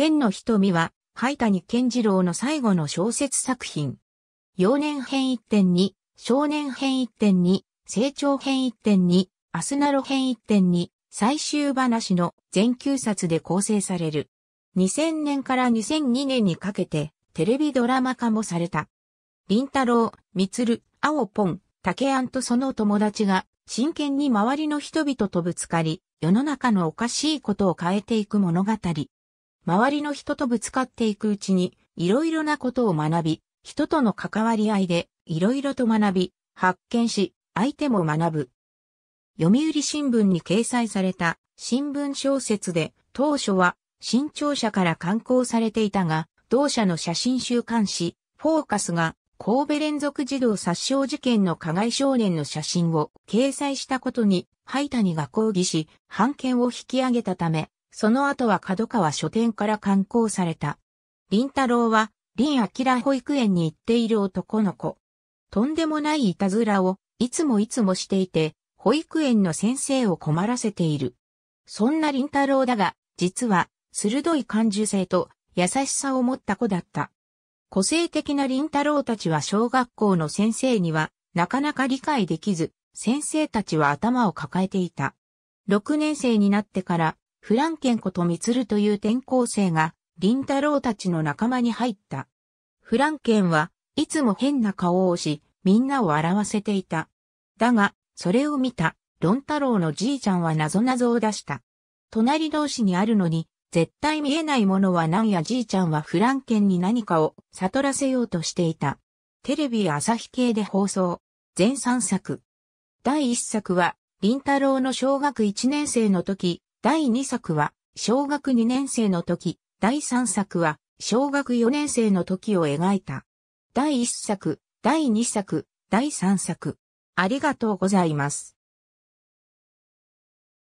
天の瞳は、灰谷健次郎の最後の小説作品。幼年編1.2、少年編1.2、成長編1.2、アスナロ編1.2、最終話の全9冊で構成される。2000年から2002年にかけて、テレビドラマ化もされた。林太郎、三鶴、青ポン、竹庵とその友達が、真剣に周りの人々とぶつかり、世の中のおかしいことを変えていく物語。周りの人とぶつかっていくうちに、いろいろなことを学び、人との関わり合いで、いろいろと学び、発見し、相手も学ぶ。読売新聞に掲載された新聞小説で、当初は新潮社から刊行されていたが、同社の写真週刊誌、フォーカスが神戸連続児童殺傷事件の加害少年の写真を掲載したことに、灰谷が抗議し、判件を引き上げたため、その後は角川書店から刊行された。林太郎は、林明保育園に行っている男の子。とんでもないいたずらを、いつもいつもしていて、保育園の先生を困らせている。そんな林太郎だが、実は、鋭い感受性と優しさを持った子だった。個性的な林太郎たちは小学校の先生にはなかなか理解できず、先生たちは頭を抱えていた。6年生になってからフランケンことミツルという転校生が、リタ太郎たちの仲間に入った。フランケンはいつも変な顔をし、みんなを笑わせていた。だが、それを見た、ロン太郎のじいちゃんは謎謎を出した。隣同士にあるのに、絶対見えないものは何やじいちゃんはフランケンに何かを悟らせようとしていた。テレビ朝日系で放送。全3作。第1作は、リタ太郎の小学1年生の時、第2作は、小学2年生の時、第3作は、小学4年生の時を描いた。第1作、第2作、第3作。ありがとうございます。